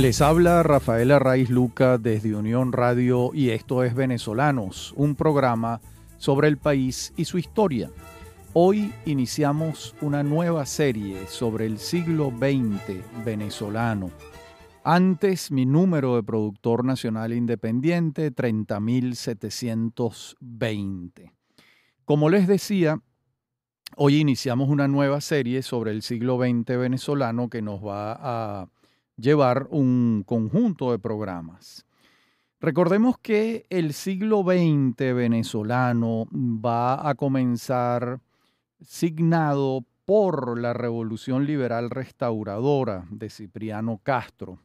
Les habla Rafael Arraiz Luca desde Unión Radio y esto es Venezolanos, un programa sobre el país y su historia. Hoy iniciamos una nueva serie sobre el siglo XX venezolano. Antes mi número de productor nacional independiente 30720. Como les decía, hoy iniciamos una nueva serie sobre el siglo XX venezolano que nos va a llevar un conjunto de programas. Recordemos que el siglo XX venezolano va a comenzar signado por la Revolución Liberal Restauradora de Cipriano Castro.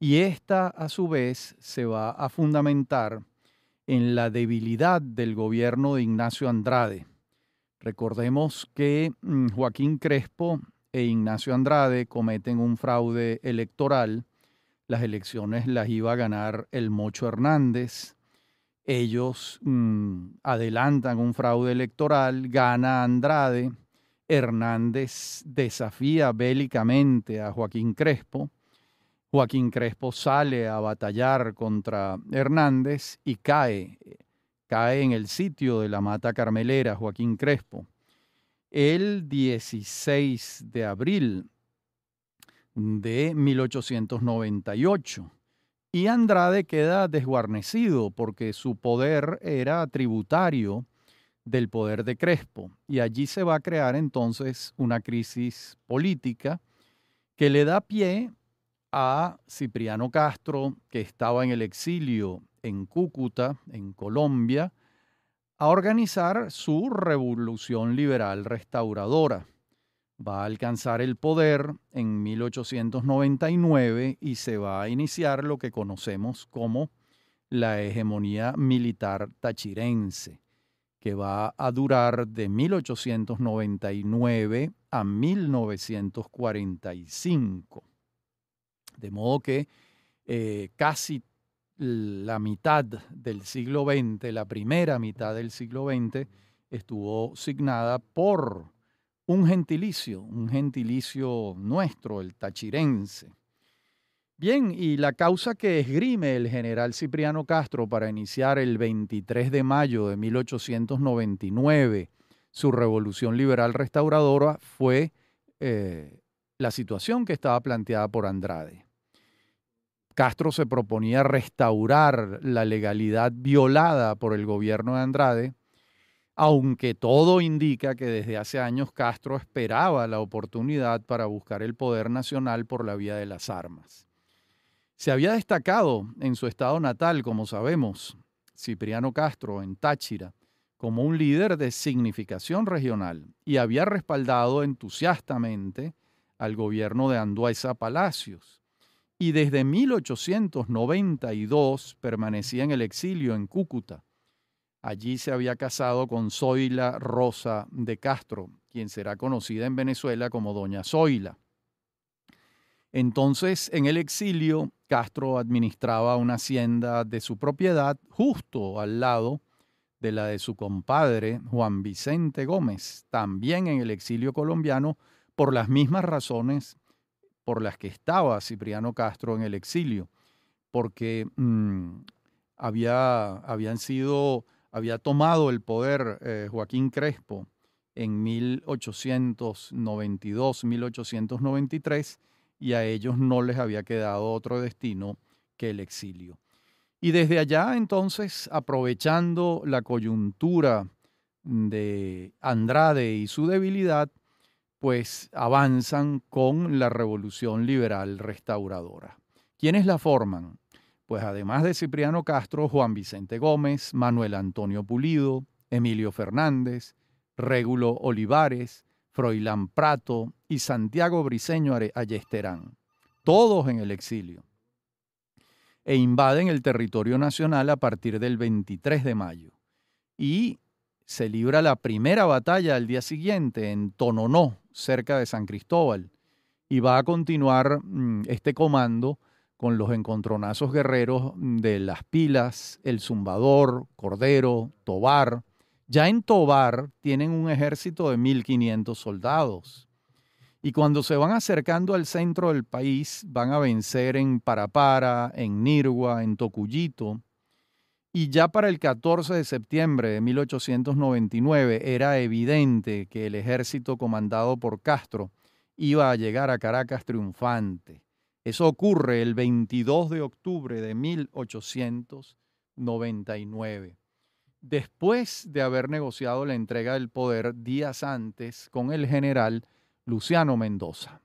Y esta, a su vez, se va a fundamentar en la debilidad del gobierno de Ignacio Andrade. Recordemos que mm, Joaquín Crespo e Ignacio Andrade cometen un fraude electoral. Las elecciones las iba a ganar el Mocho Hernández. Ellos mm, adelantan un fraude electoral, gana Andrade. Hernández desafía bélicamente a Joaquín Crespo. Joaquín Crespo sale a batallar contra Hernández y cae, cae en el sitio de la Mata Carmelera, Joaquín Crespo el 16 de abril de 1898. Y Andrade queda desguarnecido porque su poder era tributario del poder de Crespo. Y allí se va a crear entonces una crisis política que le da pie a Cipriano Castro, que estaba en el exilio en Cúcuta, en Colombia, a organizar su revolución liberal restauradora. Va a alcanzar el poder en 1899 y se va a iniciar lo que conocemos como la hegemonía militar tachirense, que va a durar de 1899 a 1945. De modo que eh, casi la mitad del siglo XX, la primera mitad del siglo XX, estuvo signada por un gentilicio, un gentilicio nuestro, el tachirense. Bien, y la causa que esgrime el general Cipriano Castro para iniciar el 23 de mayo de 1899 su revolución liberal restauradora fue eh, la situación que estaba planteada por Andrade. Castro se proponía restaurar la legalidad violada por el gobierno de Andrade, aunque todo indica que desde hace años Castro esperaba la oportunidad para buscar el poder nacional por la vía de las armas. Se había destacado en su estado natal, como sabemos, Cipriano Castro en Táchira, como un líder de significación regional y había respaldado entusiastamente al gobierno de anduesa Palacios, y desde 1892 permanecía en el exilio en Cúcuta. Allí se había casado con Zoila Rosa de Castro, quien será conocida en Venezuela como Doña Zoila. Entonces, en el exilio, Castro administraba una hacienda de su propiedad justo al lado de la de su compadre Juan Vicente Gómez, también en el exilio colombiano, por las mismas razones por las que estaba Cipriano Castro en el exilio, porque mm, había, habían sido, había tomado el poder eh, Joaquín Crespo en 1892-1893 y a ellos no les había quedado otro destino que el exilio. Y desde allá entonces, aprovechando la coyuntura de Andrade y su debilidad, pues avanzan con la revolución liberal restauradora. ¿Quiénes la forman? Pues además de Cipriano Castro, Juan Vicente Gómez, Manuel Antonio Pulido, Emilio Fernández, Régulo Olivares, Froilán Prato y Santiago Briceño Allesterán, todos en el exilio, e invaden el territorio nacional a partir del 23 de mayo. Y se libra la primera batalla al día siguiente en Tononó, cerca de San Cristóbal. Y va a continuar mm, este comando con los encontronazos guerreros mm, de Las Pilas, El Zumbador, Cordero, Tobar. Ya en Tobar tienen un ejército de 1.500 soldados. Y cuando se van acercando al centro del país, van a vencer en Parapara, en Nirgua, en Tocuyito, y ya para el 14 de septiembre de 1899 era evidente que el ejército comandado por Castro iba a llegar a Caracas triunfante. Eso ocurre el 22 de octubre de 1899. Después de haber negociado la entrega del poder días antes con el general Luciano Mendoza.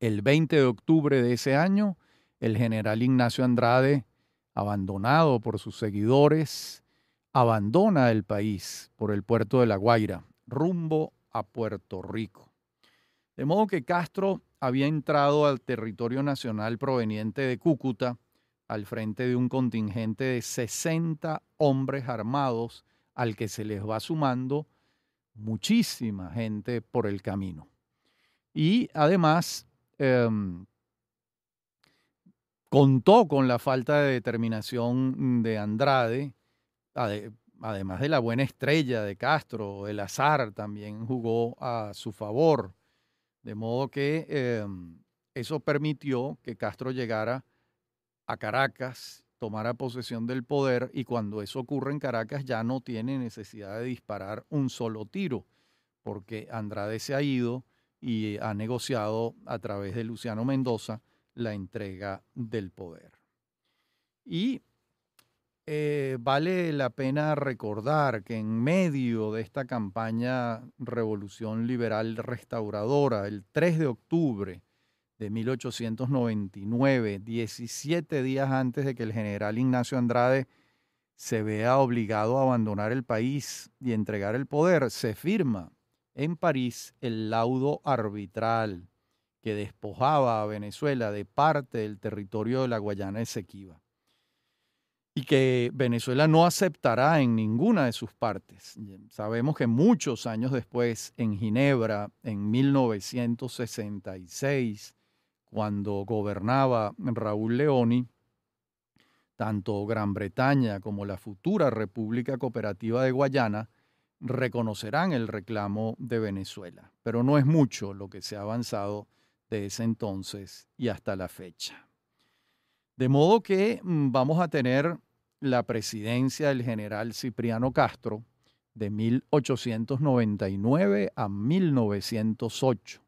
El 20 de octubre de ese año, el general Ignacio Andrade abandonado por sus seguidores, abandona el país por el puerto de La Guaira, rumbo a Puerto Rico. De modo que Castro había entrado al territorio nacional proveniente de Cúcuta al frente de un contingente de 60 hombres armados al que se les va sumando muchísima gente por el camino. Y además, em, contó con la falta de determinación mm, de Andrade, además de la buena estrella de Castro, el azar también jugó a su favor, de modo que em, eso permitió que Castro llegara a Caracas, tomara posesión del poder y cuando eso ocurre en Caracas ya no tiene necesidad de disparar un solo tiro, porque Andrade se ha ido y ha negociado a través de Luciano Mendoza la entrega del poder. Y eh, vale la pena recordar que en medio de esta campaña Revolución Liberal Restauradora, el 3 de octubre de 1899, 17 días antes de que el general Ignacio Andrade se vea obligado a abandonar el país y entregar el poder, se firma en París el laudo arbitral que despojaba a Venezuela de parte del territorio de la Guayana Esequiba y que Venezuela no aceptará en ninguna de sus partes. Eh, sabemos que muchos años después, en Ginebra, en 1966, cuando gobernaba Raúl Leoni, tanto Gran Bretaña como la futura República Cooperativa de Guayana reconocerán el reclamo de Venezuela. Pero no es mucho lo que se ha avanzado de ese entonces y hasta la fecha. De modo que mm, vamos a tener la presidencia del general Cipriano Castro de 1899 a 1908.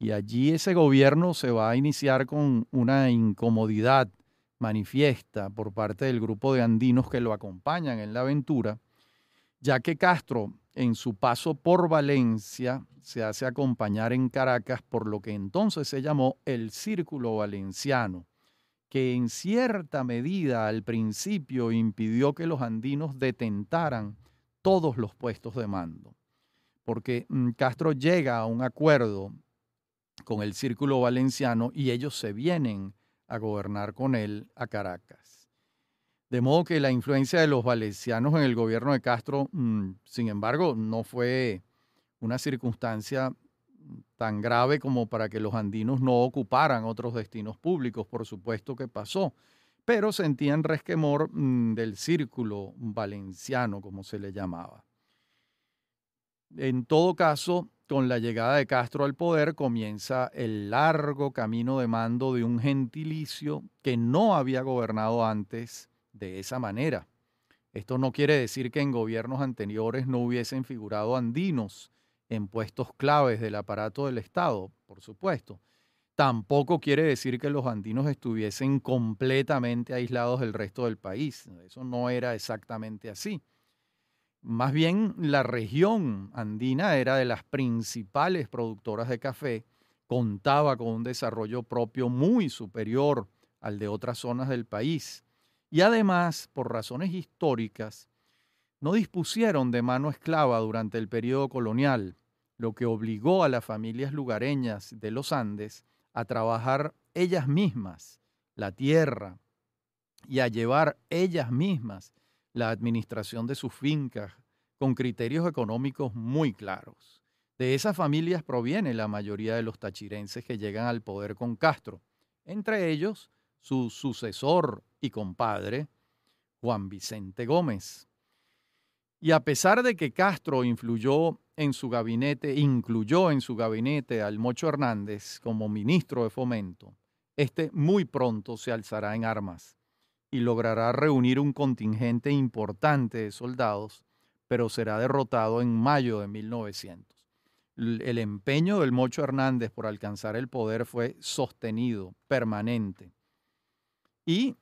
Y allí ese gobierno se va a iniciar con una incomodidad manifiesta por parte del grupo de andinos que lo acompañan en la aventura, ya que Castro en su paso por Valencia se hace acompañar en Caracas por lo que entonces se llamó el Círculo Valenciano, que en cierta medida al principio impidió que los andinos detentaran todos los puestos de mando, porque mm, Castro llega a un acuerdo con el Círculo Valenciano y ellos se vienen a gobernar con él a Caracas. De modo que la influencia de los valencianos en el gobierno de Castro, mm, sin embargo, no fue una circunstancia mm, tan grave como para que los andinos no ocuparan otros destinos públicos, por supuesto que pasó, pero sentían resquemor mm, del círculo valenciano, como se le llamaba. En todo caso, con la llegada de Castro al poder comienza el largo camino de mando de un gentilicio que no había gobernado antes de esa manera. Esto no quiere decir que en gobiernos anteriores no hubiesen figurado andinos en puestos claves del aparato del Estado, por supuesto. Tampoco quiere decir que los andinos estuviesen completamente aislados del resto del país. Eso no era exactamente así. Más bien, la región andina era de las principales productoras de café, contaba con un desarrollo propio muy superior al de otras zonas del país y además, por razones históricas, no dispusieron de mano esclava durante el periodo colonial, lo que obligó a las familias lugareñas de los Andes a trabajar ellas mismas la tierra y a llevar ellas mismas la administración de sus fincas con criterios económicos muy claros. De esas familias proviene la mayoría de los tachirenses que llegan al poder con Castro, entre ellos su sucesor y compadre, Juan Vicente Gómez. Y a pesar de que Castro influyó en su gabinete, incluyó en su gabinete al Mocho Hernández como ministro de Fomento, este muy pronto se alzará en armas y logrará reunir un contingente importante de soldados, pero será derrotado en mayo de 1900. El empeño del Mocho Hernández por alcanzar el poder fue sostenido, permanente. Y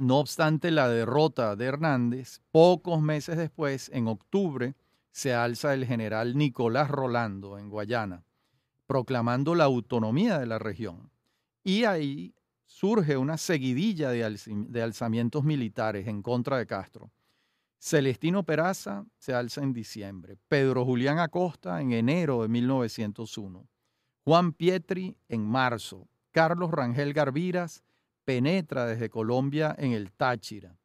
no obstante la derrota de Hernández, pocos meses después, en octubre, se alza el general Nicolás Rolando en Guayana, proclamando la autonomía de la región. Y ahí surge una seguidilla de, alzamientos militares en contra de Castro. Celestino Peraza se alza en diciembre, Pedro Julián Acosta en enero de 1901, Juan Pietri en marzo, Carlos Rangel Garviras penetra desde Colombia en el Táchira.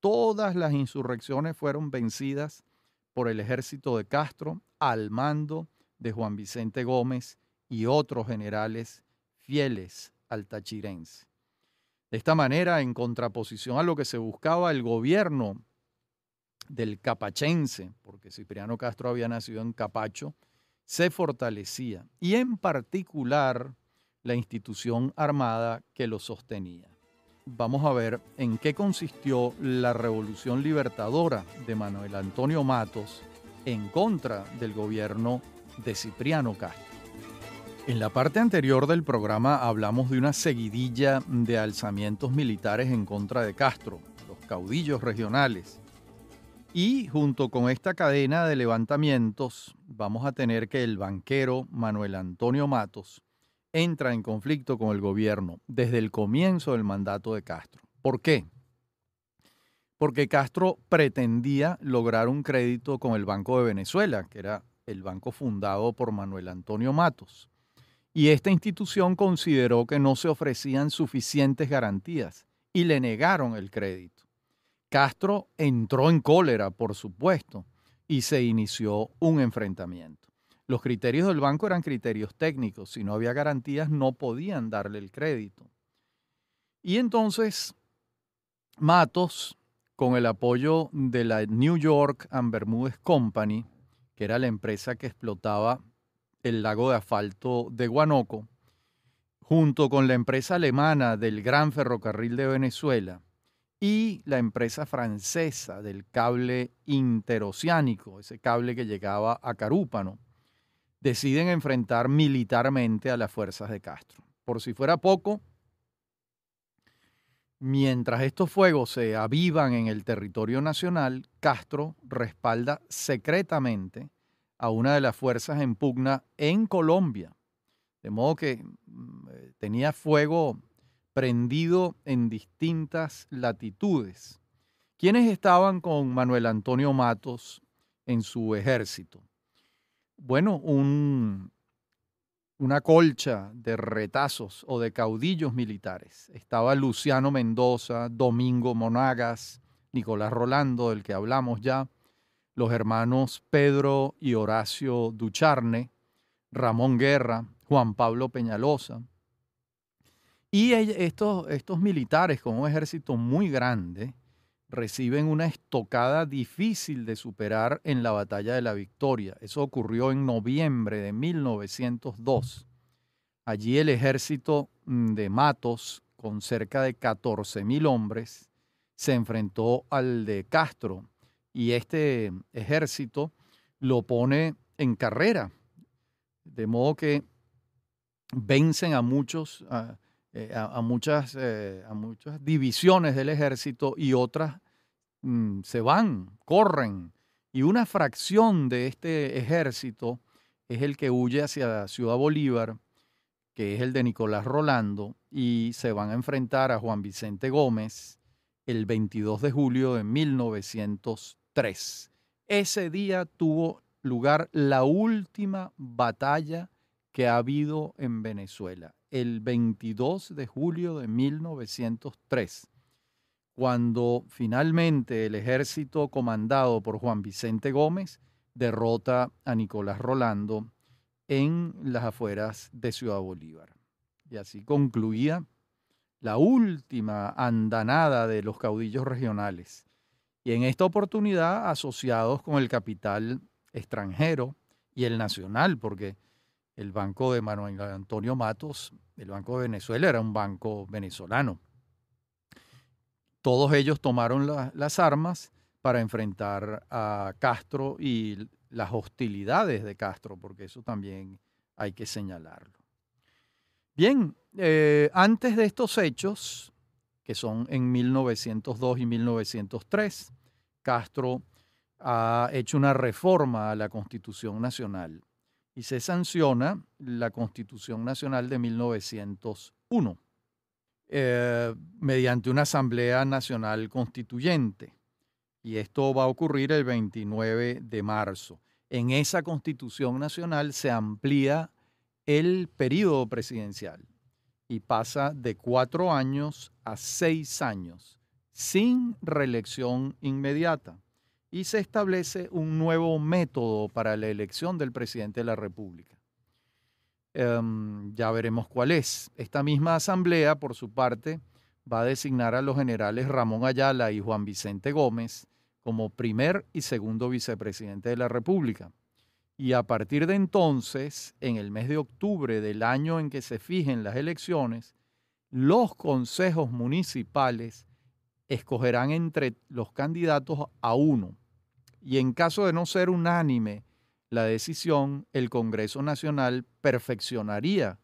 Todas las insurrecciones fueron vencidas por el ejército de Castro al mando de Juan Vicente Gómez y otros generales fieles al tachirense. De esta manera, en contraposición a lo que se buscaba el gobierno del capachense, porque Cipriano Castro había nacido en Capacho, se fortalecía. Y en particular, la institución armada que lo sostenía. Vamos a ver en qué consistió la revolución libertadora de Manuel Antonio Matos en contra del gobierno de Cipriano Castro. En la parte anterior del programa hablamos de una seguidilla de alzamientos militares en contra de Castro, los caudillos regionales. Y junto con esta cadena de levantamientos vamos a tener que el banquero Manuel Antonio Matos entra en conflicto con el gobierno desde el comienzo del mandato de Castro. ¿Por qué? Porque Castro pretendía lograr un crédito con el Banco de Venezuela, que era el banco fundado por Manuel Antonio Matos. Y esta institución consideró que no se ofrecían suficientes garantías y le negaron el crédito. Castro entró en cólera, por supuesto, y se inició un enfrentamiento. Los criterios del banco eran criterios técnicos. Si no había garantías, no podían darle el crédito. Y entonces, Matos, con el apoyo de la New York and Bermudes Company, que era la empresa que explotaba el lago de asfalto de Guanoco, junto con la empresa alemana del Gran Ferrocarril de Venezuela y la empresa francesa del cable interoceánico, ese cable que llegaba a Carúpano, deciden enfrentar militarmente a las fuerzas de Castro. Por si fuera poco, mientras estos fuegos se avivan en el territorio nacional, Castro respalda secretamente a una de las fuerzas en pugna en Colombia. De modo que mm, eh, tenía fuego prendido en distintas latitudes. ¿Quiénes estaban con Manuel Antonio Matos en su ejército? bueno, un, una colcha de retazos o de caudillos militares. Estaba Luciano Mendoza, Domingo Monagas, Nicolás Rolando, del que hablamos ya, los hermanos Pedro y Horacio Ducharne, Ramón Guerra, Juan Pablo Peñalosa. Y estos, estos militares con un ejército muy grande, reciben una estocada difícil de superar en la Batalla de la Victoria. Eso ocurrió en noviembre de 1902. Allí el ejército mm, de Matos, con cerca de 14.000 hombres, se enfrentó al de Castro y este ejército lo pone en carrera, de modo que vencen a muchos, eh, a, muchas, eh, a muchas divisiones del ejército y otras mm, se van, corren. Y una fracción de este ejército es el que huye hacia Ciudad Bolívar, que es el de Nicolás Rolando, y se van a enfrentar a Juan Vicente Gómez el 22 de julio de 1903. Ese día tuvo lugar la última batalla que ha habido en Venezuela el 22 de julio de 1903, cuando finalmente el ejército comandado por Juan Vicente Gómez derrota a Nicolás Rolando en las afueras de Ciudad Bolívar. Y así concluía la última andanada de los caudillos regionales, y en esta oportunidad asociados con el capital extranjero y el nacional, porque el banco de Manuel Antonio Matos, el Banco de Venezuela era un banco venezolano. Todos ellos tomaron las armas para enfrentar a Castro y las hostilidades de Castro, porque eso también hay que señalarlo. Bien, eh, antes de estos hechos, que son en 1902 y 1903, Castro ha hecho una reforma a la Constitución Nacional y se sanciona la Constitución Nacional de 1901 eh, mediante una Asamblea Nacional Constituyente. Y esto va a ocurrir el 29 de marzo. En esa Constitución Nacional se amplía el periodo presidencial y pasa de cuatro años a seis años sin reelección inmediata y se establece un nuevo método para la elección del presidente de la República. Em, ya veremos cuál es. Esta misma asamblea, por su parte, va a designar a los generales Ramón Ayala y Juan Vicente Gómez como primer y segundo vicepresidente de la República. Y a partir de entonces, en el mes de octubre del año en que se fijen las elecciones, los consejos municipales escogerán entre los candidatos a uno y en caso de no ser unánime la decisión, el Congreso Nacional perfeccionaría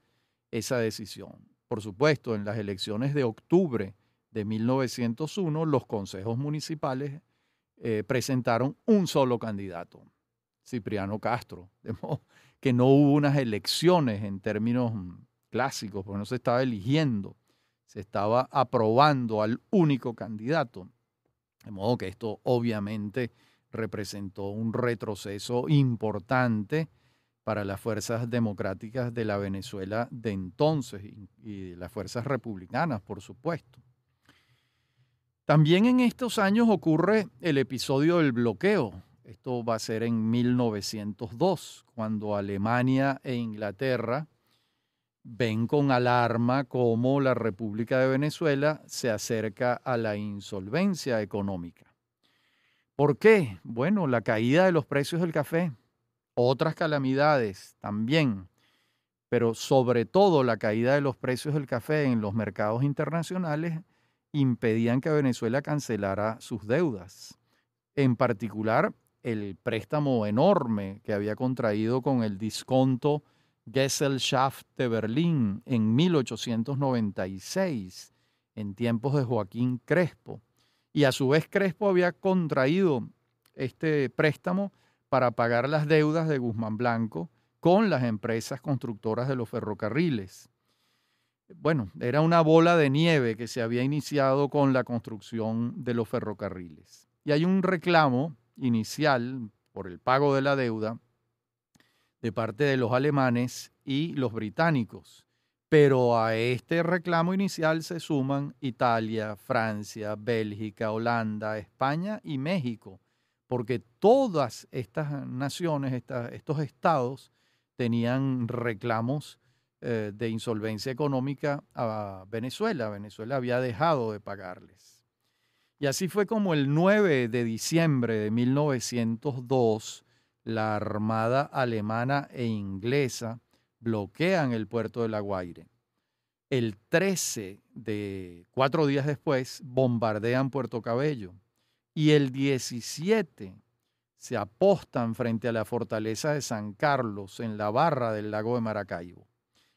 esa decisión. Por supuesto, en las elecciones de octubre de 1901, los consejos municipales eh, presentaron un solo candidato, Cipriano Castro, de modo que no hubo unas elecciones en términos mm, clásicos, porque no se estaba eligiendo, se estaba aprobando al único candidato. De modo que esto obviamente representó un retroceso importante para las fuerzas democráticas de la Venezuela de entonces y, las fuerzas republicanas, por supuesto. También en estos años ocurre el episodio del bloqueo. Esto va a ser en 1902, cuando Alemania e Inglaterra ven con alarma cómo la República de Venezuela se acerca a la insolvencia económica. ¿Por qué? Bueno, la caída de los precios del café, otras calamidades también, pero sobre todo la caída de los precios del café en los mercados internacionales impedían que Venezuela cancelara sus deudas. En particular, el préstamo enorme que había contraído con el disconto Gesellschaft de Berlín en 1896, en tiempos de Joaquín Crespo y a su vez Crespo había contraído este préstamo para pagar las deudas de Guzmán Blanco con las empresas constructoras de los ferrocarriles. Bueno, era una bola de nieve que se había iniciado con la construcción de los ferrocarriles. Y hay un reclamo inicial por el pago de la deuda de parte de los alemanes y los británicos. Pero a este reclamo inicial se suman Italia, Francia, Bélgica, Holanda, España y México, porque todas estas naciones, estos estados, tenían reclamos eh, de insolvencia económica a Venezuela. Venezuela había dejado de pagarles. Y así fue como el 9 de diciembre de 1902, la Armada alemana e inglesa bloquean el puerto de La El 13 de cuatro días después bombardean Puerto Cabello y el 17 se apostan frente a la fortaleza de San Carlos en la barra del lago de Maracaibo.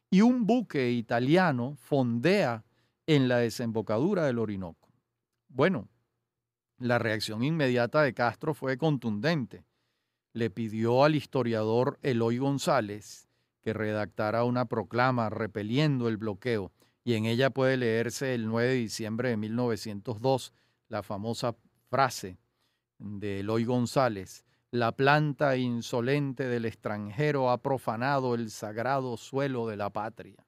Y un buque italiano fondea en la desembocadura del Orinoco. Bueno, la reacción inmediata de Castro fue contundente. Le pidió al historiador Eloy González redactara redactará una proclama repeliendo el bloqueo y en ella puede leerse el 9 de diciembre de 1902 la famosa frase de Eloy González, la planta insolente del extranjero ha profanado el sagrado suelo de la patria.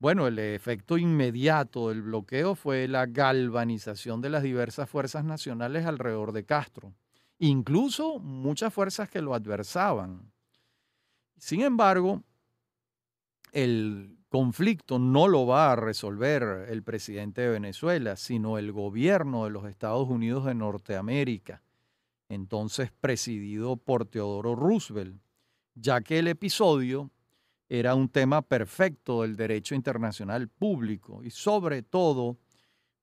Bueno, el efecto inmediato del bloqueo fue la galvanización de las diversas fuerzas nacionales alrededor de Castro, incluso muchas fuerzas que lo adversaban. Sin embargo, el conflicto no lo va a resolver el presidente de Venezuela, sino el gobierno de los Estados Unidos de Norteamérica, entonces presidido por Teodoro Roosevelt, ya que el episodio era un tema perfecto del derecho internacional público y sobre todo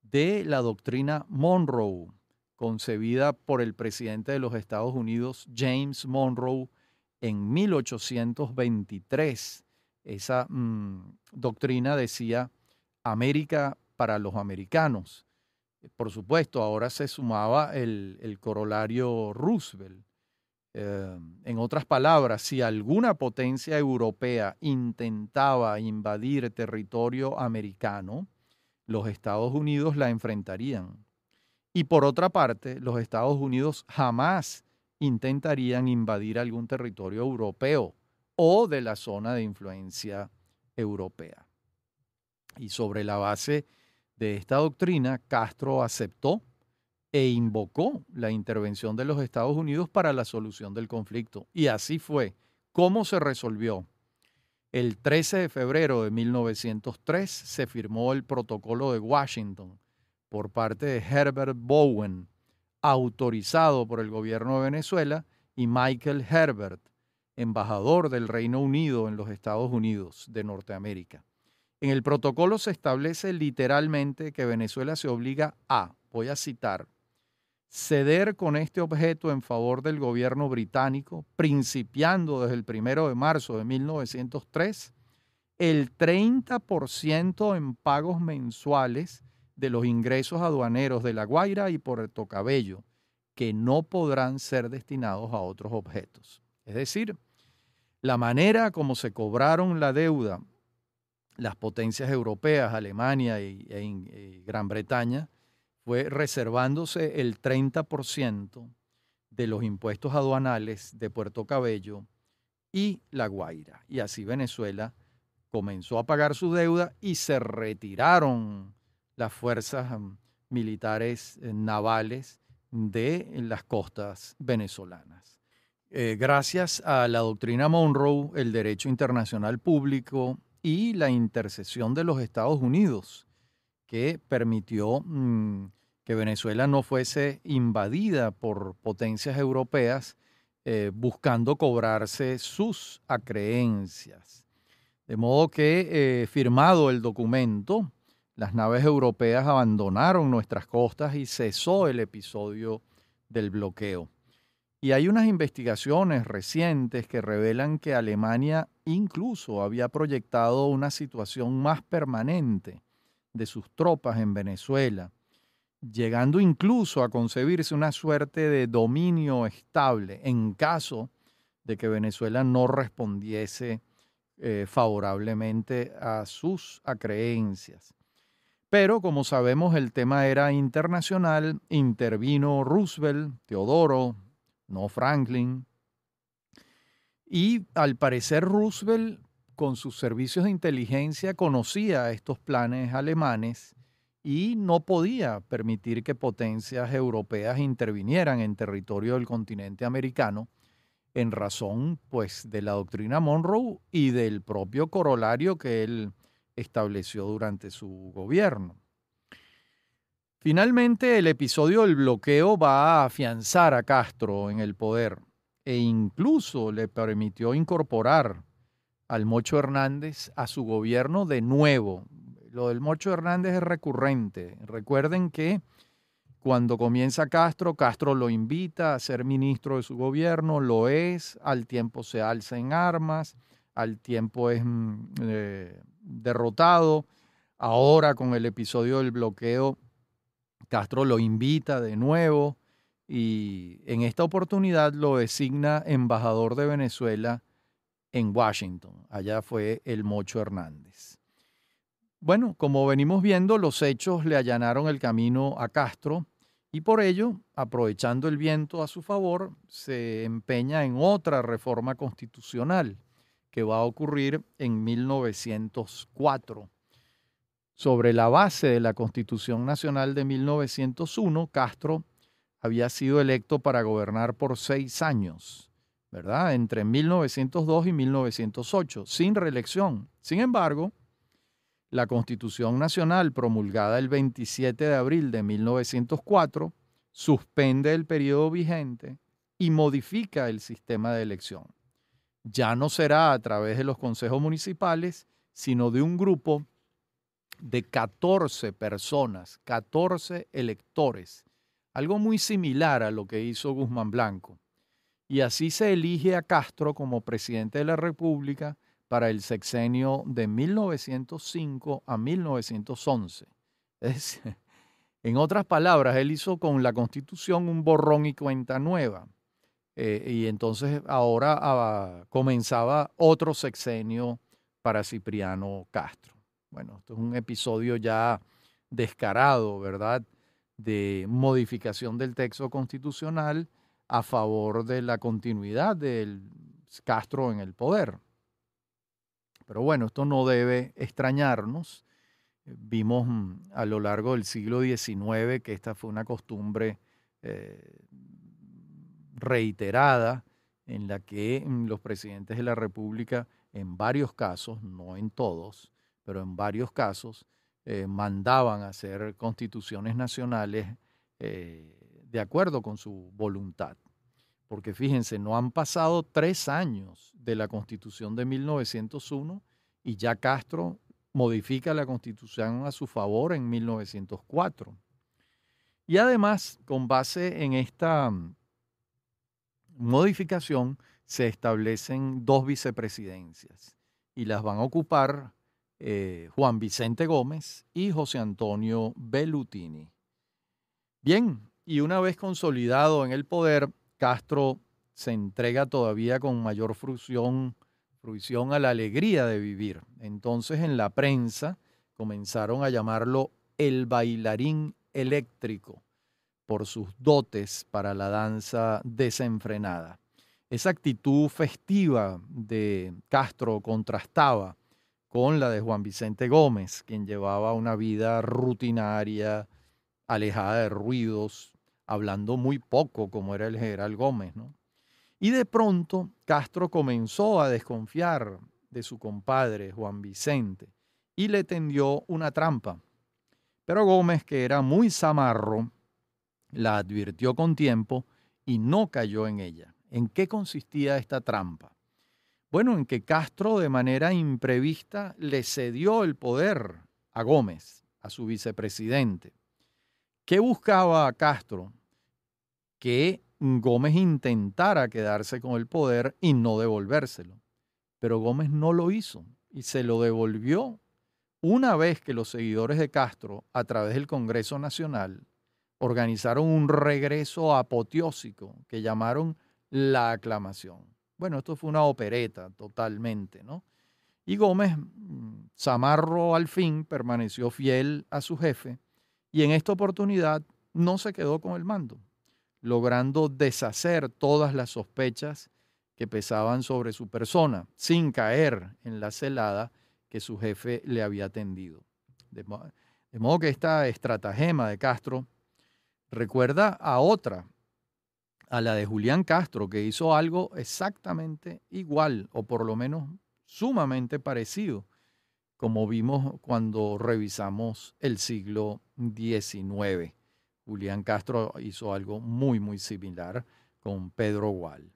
de la doctrina Monroe, concebida por el presidente de los Estados Unidos, James Monroe, en 1823. Esa mm, doctrina decía América para los americanos. Por supuesto, ahora se sumaba el, corolario Roosevelt. Eh, en otras palabras, si alguna potencia europea intentaba invadir territorio americano, los Estados Unidos la enfrentarían. Y por otra parte, los Estados Unidos jamás intentarían invadir algún territorio europeo o de la zona de influencia europea. Y sobre la base de esta doctrina, Castro aceptó e invocó la intervención de los Estados Unidos para la solución del conflicto. Y así fue. ¿Cómo se resolvió? El 13 de febrero de 1903 se firmó el protocolo de Washington por parte de Herbert Bowen, autorizado por el gobierno de Venezuela, y Michael Herbert, embajador del Reino Unido en los Estados Unidos de Norteamérica. En el protocolo se establece literalmente que Venezuela se obliga a, voy a citar, ceder con este objeto en favor del gobierno británico, principiando desde el primero de marzo de 1903, el 30% en pagos mensuales de los ingresos aduaneros de La Guaira y Puerto Cabello, que no podrán ser destinados a otros objetos. Es decir, la manera como se cobraron la deuda las potencias europeas, Alemania y, e e Gran Bretaña, fue reservándose el 30% de los impuestos aduanales de Puerto Cabello y La Guaira. Y así Venezuela comenzó a pagar su deuda y se retiraron las fuerzas mm, militares eh, navales de las costas venezolanas. Eh, gracias a la doctrina Monroe, el derecho internacional público y la intercesión de los Estados Unidos, que permitió mm, que Venezuela no fuese invadida por potencias europeas eh, buscando cobrarse sus acreencias. De modo que, firmado el documento, las naves europeas abandonaron nuestras costas y cesó el episodio del bloqueo. Y hay unas investigaciones recientes que revelan que Alemania incluso había proyectado una situación más permanente de sus tropas en Venezuela, llegando incluso a concebirse una suerte de dominio estable en caso de que Venezuela no respondiese eh, favorablemente a sus acreencias. Pero como sabemos el tema era internacional, intervino Roosevelt, Teodoro, no Franklin. Y al parecer Roosevelt, con sus servicios de inteligencia, conocía estos planes alemanes y no podía permitir que potencias europeas intervinieran en territorio del continente americano en razón pues de la doctrina Monroe y del propio corolario que él estableció durante su gobierno. Finalmente, el episodio del bloqueo va a afianzar a Castro en el poder e incluso le permitió incorporar al Mocho Hernández a su gobierno de nuevo. Lo del Mocho Hernández es recurrente. Recuerden que cuando comienza Castro, Castro lo invita a ser ministro de su gobierno, lo es, al tiempo se alza en armas, al tiempo es mm, eh, derrotado. Ahora con el episodio del bloqueo, Castro lo invita de nuevo y en esta oportunidad lo designa embajador de Venezuela en Washington. Allá fue el Mocho Hernández. Bueno, como venimos viendo, los hechos le allanaron el camino a Castro y por ello, aprovechando el viento a su favor, se empeña en otra reforma constitucional que va a ocurrir en 1904. Sobre la base de la Constitución Nacional de 1901, Castro había sido electo para gobernar por seis años, ¿verdad? Entre 1902 y 1908, sin reelección. Sin embargo, la Constitución Nacional, promulgada el 27 de abril de 1904, suspende el periodo vigente y modifica el sistema de elección ya no será a través de los consejos municipales, sino de un grupo de 14 personas, 14 electores, algo muy similar a lo que hizo Guzmán Blanco. Y así se elige a Castro como presidente de la República para el sexenio de 1905 a 1911. Es, en otras palabras, él hizo con la Constitución un borrón y cuenta nueva eh, y entonces ahora ah, comenzaba otro sexenio para Cipriano Castro. Bueno, esto es un episodio ya descarado, ¿verdad? De modificación del texto constitucional a favor de la continuidad del Castro en el poder. Pero bueno, esto no debe extrañarnos. Vimos mm, a lo largo del siglo XIX que esta fue una costumbre eh, reiterada en la que mm, los presidentes de la República en varios casos, no en todos, pero en varios casos, eh, mandaban a hacer constituciones nacionales eh, de acuerdo con su voluntad. Porque fíjense, no han pasado tres años de la constitución de 1901 y ya Castro modifica la constitución a su favor en 1904. Y además, con base en esta mm, modificación se establecen dos vicepresidencias y las van a ocupar eh, Juan Vicente Gómez y José Antonio Bellutini. Bien, y una vez consolidado en el poder, Castro se entrega todavía con mayor fruición a la alegría de vivir. Entonces en la prensa comenzaron a llamarlo el bailarín eléctrico por sus dotes para la danza desenfrenada. Esa actitud festiva de Castro contrastaba con la de Juan Vicente Gómez, quien llevaba una vida rutinaria, alejada de ruidos, hablando muy poco como era el general Gómez. ¿no? Y de pronto Castro comenzó a desconfiar de su compadre Juan Vicente y le tendió una trampa. Pero Gómez, que era muy zamarro, la advirtió con tiempo y no cayó en ella. ¿En qué consistía esta trampa? Bueno, en que Castro de manera imprevista le cedió el poder a Gómez, a su vicepresidente. ¿Qué buscaba Castro? Que Gómez intentara quedarse con el poder y no devolvérselo. Pero Gómez no lo hizo y se lo devolvió una vez que los seguidores de Castro, a través del Congreso Nacional, organizaron un regreso apoteósico que llamaron la aclamación. Bueno, esto fue una opereta totalmente, ¿no? Y Gómez mm, Zamarro al fin permaneció fiel a su jefe y en esta oportunidad no se quedó con el mando, logrando deshacer todas las sospechas que pesaban sobre su persona, sin caer en la celada que su jefe le había tendido. De, modo que esta estratagema de Castro recuerda a otra, a la de Julián Castro, que hizo algo exactamente igual, o por lo menos sumamente parecido, como vimos cuando revisamos el siglo XIX. Julián Castro hizo algo muy, muy similar con Pedro Gual.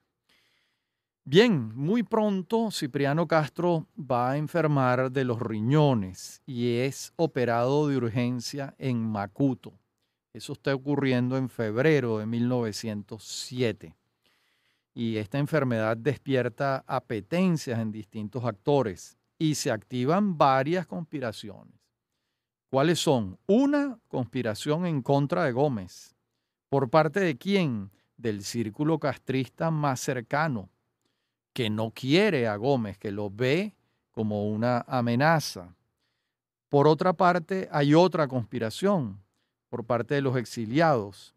Bien, muy pronto Cipriano Castro va a enfermar de los riñones y es operado de urgencia en Macuto. Eso está ocurriendo en febrero de 1907. Y esta enfermedad despierta apetencias en distintos actores y se activan varias conspiraciones. ¿Cuáles son? Una conspiración en contra de Gómez. ¿Por parte de quién? Del círculo castrista más cercano, que no quiere a Gómez, que lo ve como una amenaza. Por otra parte, hay otra conspiración por parte de los exiliados,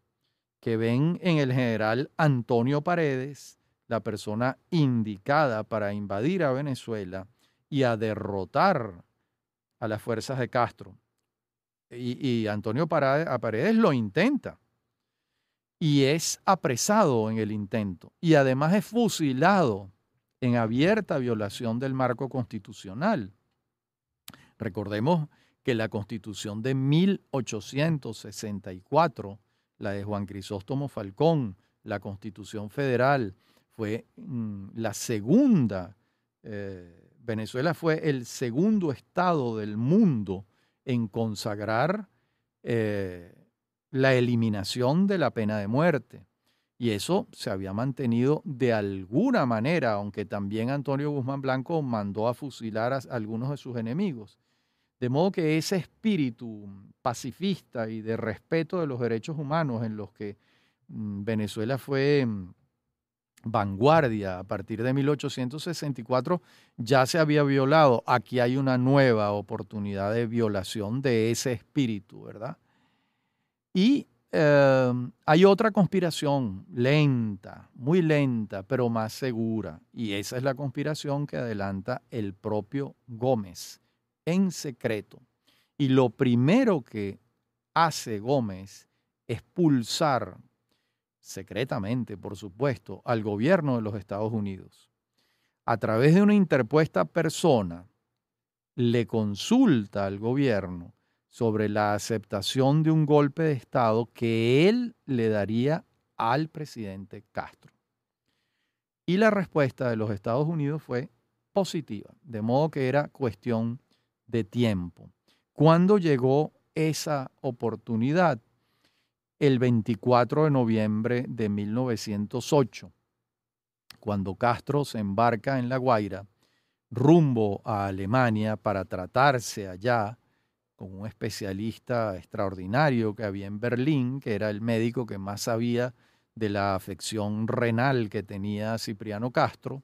que ven en el general Antonio Paredes la persona indicada para invadir a Venezuela y a derrotar a las fuerzas de Castro. Y, Antonio Paredes, Paredes lo intenta y es apresado en el intento y además es fusilado en abierta violación del marco constitucional. Recordemos que la constitución de 1864, la de Juan Crisóstomo Falcón, la constitución federal, fue mm, la segunda, eh, Venezuela fue el segundo estado del mundo en consagrar eh, la eliminación de la pena de muerte. Y eso se había mantenido de alguna manera, aunque también Antonio Guzmán Blanco mandó a fusilar a algunos de sus enemigos. De modo que ese espíritu pacifista y de respeto de los derechos humanos en los que mm, Venezuela fue mm, vanguardia a partir de 1864 ya se había violado. Aquí hay una nueva oportunidad de violación de ese espíritu, ¿verdad? Y em, hay otra conspiración lenta, muy lenta, pero más segura. Y esa es la conspiración que adelanta el propio Gómez en secreto. Y lo primero que hace Gómez es pulsar, secretamente por supuesto, al gobierno de los Estados Unidos. A través de una interpuesta persona, le consulta al gobierno sobre la aceptación de un golpe de Estado que él le daría al presidente Castro. Y la respuesta de los Estados Unidos fue positiva, de modo que era cuestión de tiempo. ¿Cuándo llegó esa oportunidad? El 24 de noviembre de 1908, cuando Castro se embarca en La Guaira rumbo a Alemania para tratarse allá con un especialista extraordinario que había en Berlín, que era el médico que más sabía de la afección renal que tenía Cipriano Castro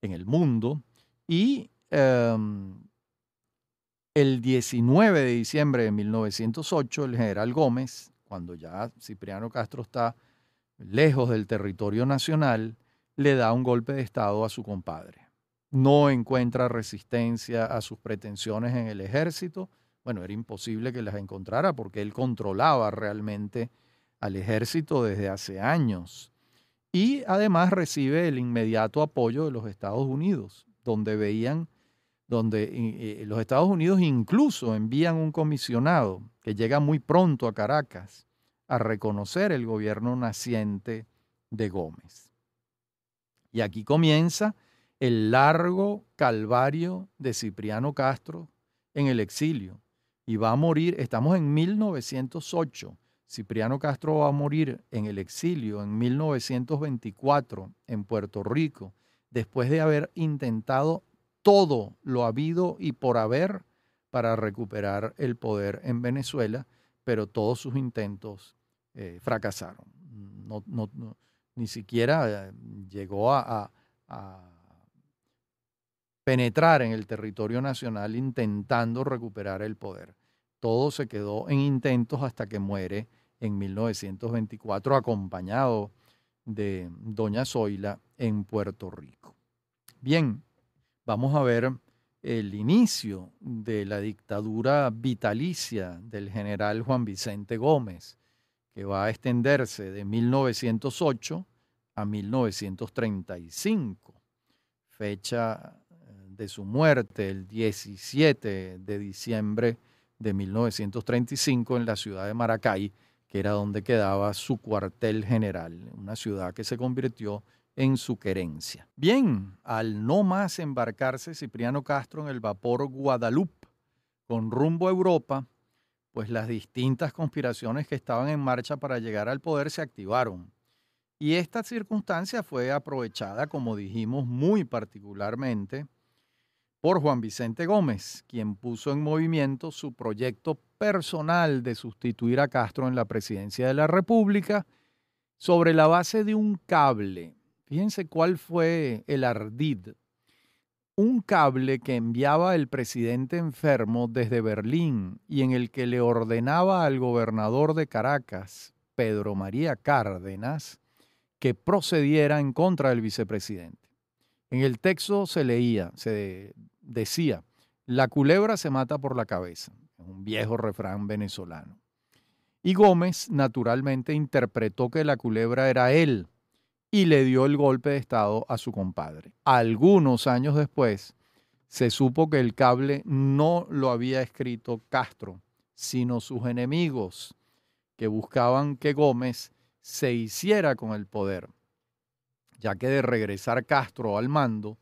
en el mundo. Y em, el 19 de diciembre de 1908, el general Gómez, cuando ya Cipriano Castro está lejos del territorio nacional, le da un golpe de Estado a su compadre. No encuentra resistencia a sus pretensiones en el ejército. Bueno, era imposible que las encontrara porque él controlaba realmente al ejército desde hace años. Y además recibe el inmediato apoyo de los Estados Unidos, donde veían donde eh, eh, los Estados Unidos incluso envían un comisionado que llega muy pronto a Caracas a reconocer el gobierno naciente de Gómez. Y aquí comienza el largo calvario de Cipriano Castro en el exilio. Y va a morir, estamos en 1908, Cipriano Castro va a morir en el exilio en 1924 en Puerto Rico, después de haber intentado todo lo habido y por haber para recuperar el poder en Venezuela, pero todos sus intentos eh, fracasaron. ni siquiera eh, llegó a, a penetrar en el territorio nacional intentando recuperar el poder. Todo se quedó en intentos hasta que muere en 1924 acompañado de doña Zoila en Puerto Rico. Bien, vamos a ver el inicio de la dictadura vitalicia del general Juan Vicente Gómez, que va a extenderse de 1908 a 1935, fecha eh, de su muerte el 17 de diciembre de 1935 en la ciudad de Maracay, que era donde quedaba su cuartel general, una ciudad que se convirtió en en su querencia. Bien, al no más embarcarse Cipriano Castro en el vapor Guadalupe con rumbo a Europa, pues las distintas conspiraciones que estaban en marcha para llegar al poder se activaron. Y esta circunstancia fue aprovechada, como dijimos, muy particularmente por Juan Vicente Gómez, quien puso en movimiento su proyecto personal de sustituir a Castro en la presidencia de la República sobre la base de un cable Fíjense cuál fue el ardid. Un cable que enviaba el presidente enfermo desde Berlín y en el que le ordenaba al gobernador de Caracas, Pedro María Cárdenas, que procediera en contra del vicepresidente. En el texto se leía, se decía, la culebra se mata por la cabeza, un viejo refrán venezolano. Y Gómez naturalmente interpretó que la culebra era él, y le dio el golpe de Estado a su compadre. Algunos años después, se supo que el cable no lo había escrito Castro, sino sus enemigos, que buscaban que Gómez se hiciera con el poder, ya que de regresar Castro al mando,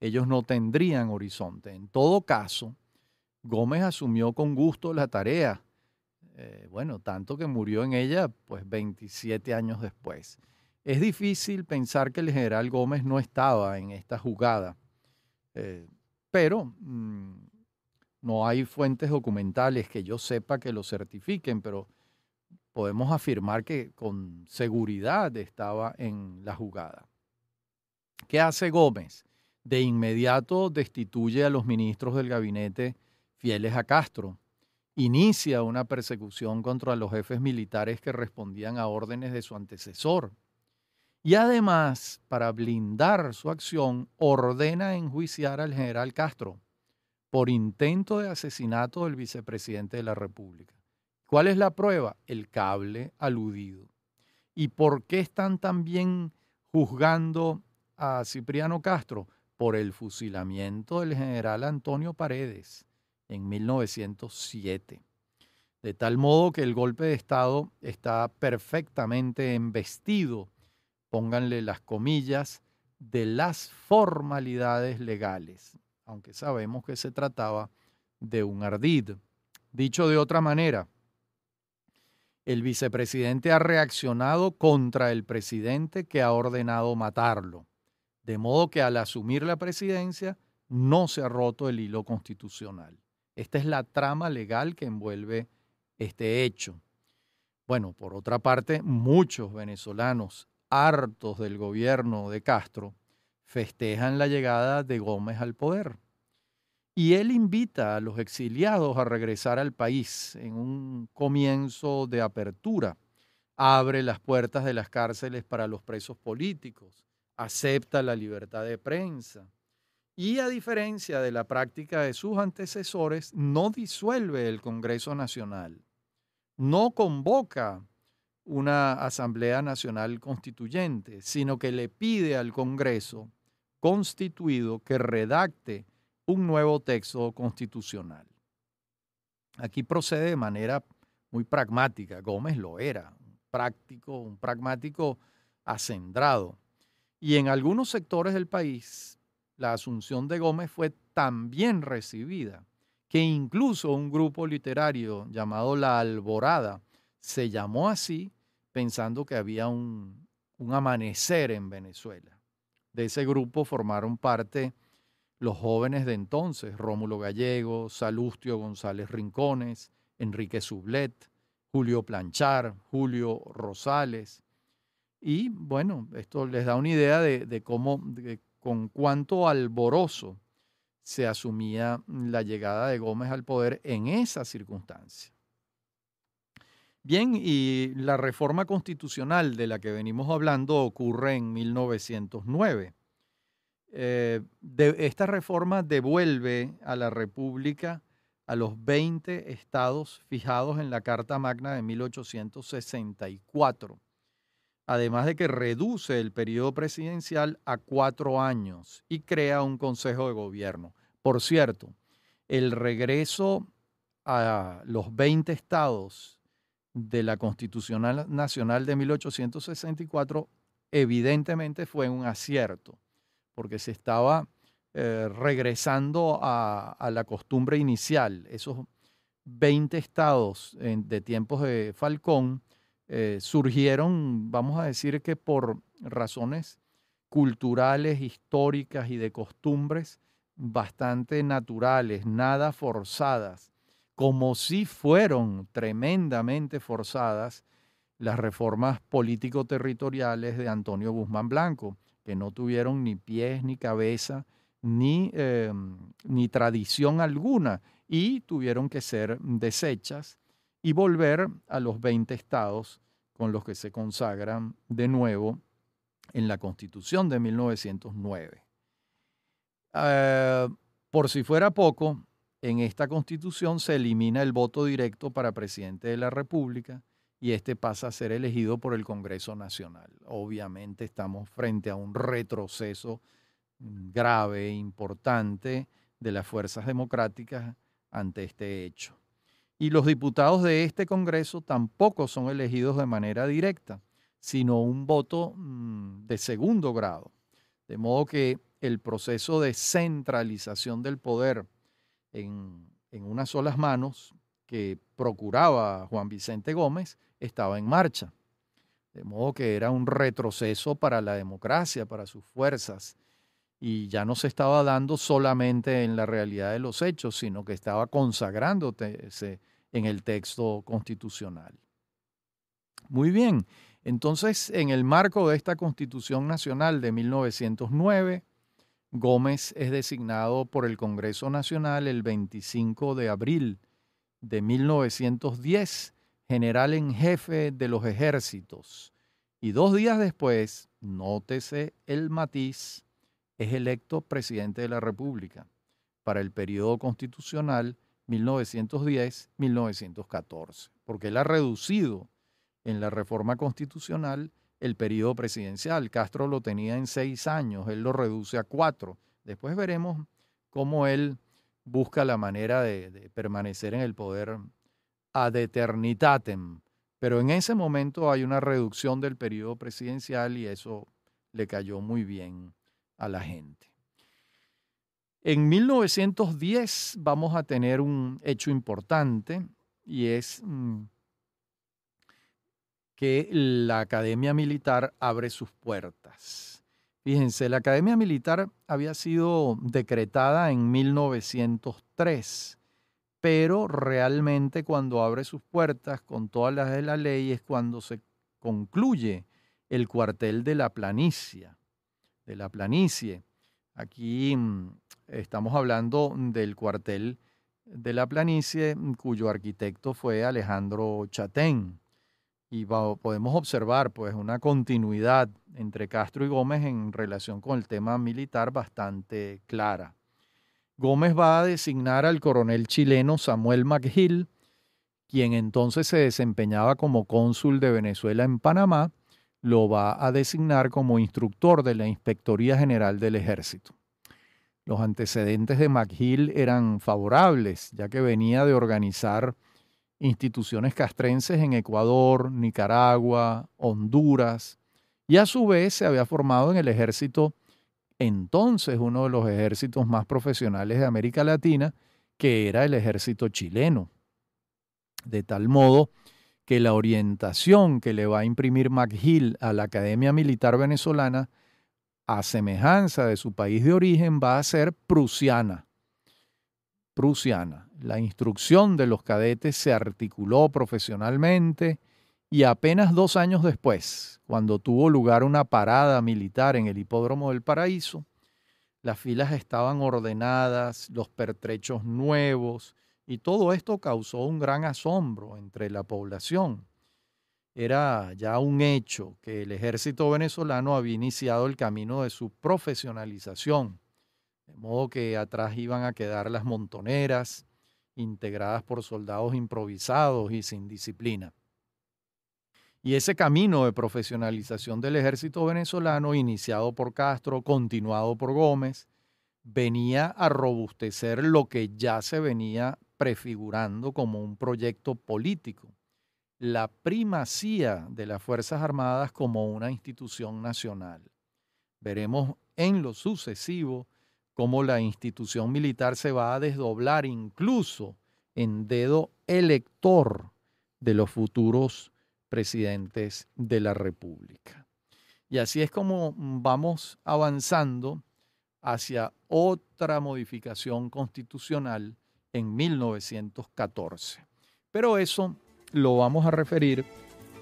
ellos no tendrían horizonte. En todo caso, Gómez asumió con gusto la tarea, eh, bueno, tanto que murió en ella, pues 27 años después. Es difícil pensar que el general Gómez no estaba en esta jugada, eh, pero mm, no hay fuentes documentales que yo sepa que lo certifiquen, pero podemos afirmar que con seguridad estaba en la jugada. ¿Qué hace Gómez? De inmediato destituye a los ministros del gabinete fieles a Castro, inicia una persecución contra los jefes militares que respondían a órdenes de su antecesor, y además, para blindar su acción, ordena enjuiciar al general Castro por intento de asesinato del vicepresidente de la República. ¿Cuál es la prueba? El cable aludido. ¿Y por qué están también juzgando a Cipriano Castro? Por el fusilamiento del general Antonio Paredes en 1907. De tal modo que el golpe de Estado está perfectamente embestido pónganle las comillas, de las formalidades legales, aunque sabemos que se trataba de un ardid. Dicho de otra manera, el vicepresidente ha reaccionado contra el presidente que ha ordenado matarlo, de modo que al asumir la presidencia no se ha roto el hilo constitucional. Esta es la trama legal que envuelve este hecho. Bueno, por otra parte, muchos venezolanos hartos del gobierno de Castro, festejan la llegada de Gómez al poder. Y él invita a los exiliados a regresar al país en un comienzo de apertura. Abre las puertas de las cárceles para los presos políticos, acepta la libertad de prensa y a diferencia de la práctica de sus antecesores, no disuelve el Congreso Nacional, no convoca una Asamblea Nacional Constituyente, sino que le pide al Congreso constituido que redacte un nuevo texto constitucional. Aquí procede de manera muy pragmática. Gómez lo era, un práctico, un pragmático acendrado. Y en algunos sectores del país, la asunción de Gómez fue tan bien recibida que incluso un grupo literario llamado La Alborada se llamó así pensando que había un, amanecer en Venezuela. De ese grupo formaron parte los jóvenes de entonces, Rómulo Gallego, Salustio González Rincones, Enrique Sublet, Julio Planchar, Julio Rosales. Y bueno, esto les da una idea de, cómo, con cuánto alboroso se asumía la llegada de Gómez al poder en esa circunstancia. Bien, y la reforma constitucional de la que venimos hablando ocurre en 1909. Eh, esta reforma devuelve a la República a los 20 estados fijados en la Carta Magna de 1864, además de que reduce el periodo presidencial a cuatro años y crea un Consejo de Gobierno. Por cierto, el regreso a los 20 estados de la Constitucional Nacional de 1864 evidentemente fue un acierto, porque se estaba eh, regresando a, la costumbre inicial. Esos 20 estados de tiempos de Falcón eh, surgieron, vamos a decir que por razones culturales, históricas y de costumbres bastante naturales, nada forzadas como si fueron tremendamente forzadas las reformas político-territoriales de Antonio Guzmán Blanco, que no tuvieron ni pies ni cabeza, ni, em, ni tradición alguna, y tuvieron que ser desechas y volver a los 20 estados con los que se consagran de nuevo en la Constitución de 1909. Eh, por si fuera poco, en esta constitución se elimina el voto directo para presidente de la República y este pasa a ser elegido por el Congreso Nacional. Obviamente estamos frente a un retroceso mm, grave, e importante de las fuerzas democráticas ante este hecho. Y los diputados de este Congreso tampoco son elegidos de manera directa, sino un voto mm, de segundo grado. De modo que el proceso de centralización del poder en, unas solas manos que procuraba Juan Vicente Gómez estaba en marcha. De modo que era un retroceso para la democracia, para sus fuerzas. Y ya no se estaba dando solamente en la realidad de los hechos, sino que estaba consagrándose en el texto constitucional. Muy bien, entonces en el marco de esta Constitución Nacional de 1909, Gómez es designado por el Congreso Nacional el 25 de abril de 1910, general en jefe de los ejércitos. Y dos días después, nótese el matiz, es electo presidente de la República para el periodo constitucional 1910-1914, porque él ha reducido en la reforma constitucional el periodo presidencial. Castro lo tenía en seis años, él lo reduce a cuatro. Después veremos cómo él busca la manera de, permanecer en el poder ad eternitatem. Pero en ese momento hay una reducción del periodo presidencial y eso le cayó muy bien a la gente. En 1910 vamos a tener un hecho importante y es mm, que la Academia Militar abre sus puertas. Fíjense, la Academia Militar había sido decretada en 1903, pero realmente cuando abre sus puertas con todas las de la ley es cuando se concluye el cuartel de la planicie, de la planicie. Aquí mm, estamos hablando del cuartel de la planicie cuyo arquitecto fue Alejandro Chatén y podemos observar pues una continuidad entre Castro y Gómez en relación con el tema militar bastante clara. Gómez va a designar al coronel chileno Samuel McGill, quien entonces se desempeñaba como cónsul de Venezuela en Panamá, lo va a designar como instructor de la Inspectoría General del Ejército. Los antecedentes de McGill eran favorables, ya que venía de organizar instituciones castrenses en Ecuador, Nicaragua, Honduras, y a su vez se había formado en el ejército, entonces uno de los ejércitos más profesionales de América Latina, que era el ejército chileno. De tal modo que la orientación que le va a imprimir McGill a la Academia Militar Venezolana, a semejanza de su país de origen, va a ser prusiana. Prusiana. La instrucción de los cadetes se articuló profesionalmente y apenas dos años después, cuando tuvo lugar una parada militar en el Hipódromo del Paraíso, las filas estaban ordenadas, los pertrechos nuevos, y todo esto causó un gran asombro entre la población. Era ya un hecho que el ejército venezolano había iniciado el camino de su profesionalización, de modo que atrás iban a quedar las montoneras, integradas por soldados improvisados y sin disciplina. Y ese camino de profesionalización del ejército venezolano, iniciado por Castro, continuado por Gómez, venía a robustecer lo que ya se venía prefigurando como un proyecto político, la primacía de las Fuerzas Armadas como una institución nacional. Veremos en lo sucesivo cómo la institución militar se va a desdoblar incluso en dedo elector de los futuros presidentes de la República. Y así es como vamos avanzando hacia otra modificación constitucional en 1914. Pero eso lo vamos a referir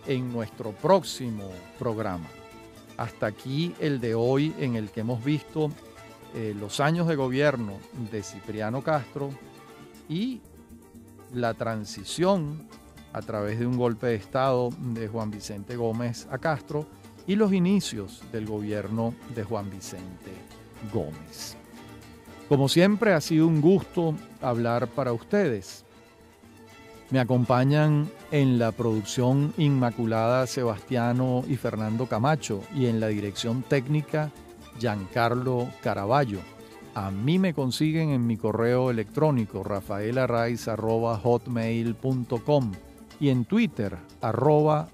en nuestro próximo programa. Hasta aquí el de hoy en el que hemos visto eh, los años de gobierno de Cipriano Castro y la transición a través de un golpe de Estado de Juan Vicente Gómez a Castro y los inicios del gobierno de Juan Vicente Gómez. Como siempre ha sido un gusto hablar para ustedes. Me acompañan en la producción Inmaculada Sebastiano y Fernando Camacho y en la dirección técnica Giancarlo Caraballo. A mí me consiguen en mi correo electrónico rafaelarraiz.com y en Twitter arroba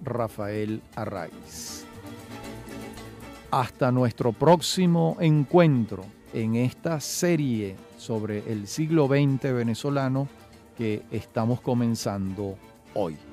Hasta nuestro próximo encuentro en esta serie sobre el siglo XX venezolano que estamos comenzando hoy.